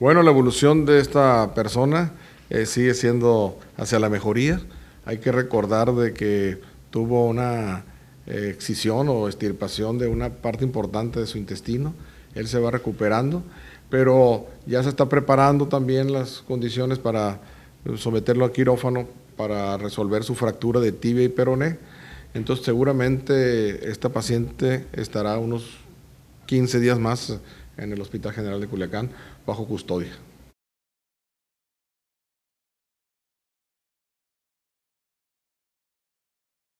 Bueno, la evolución de esta persona eh, sigue siendo hacia la mejoría. Hay que recordar de que tuvo una eh, excisión o extirpación de una parte importante de su intestino. Él se va recuperando, pero ya se está preparando también las condiciones para someterlo a quirófano para resolver su fractura de tibia y peroné. Entonces seguramente esta paciente estará unos 15 días más en el Hospital General de Culiacán bajo custodia.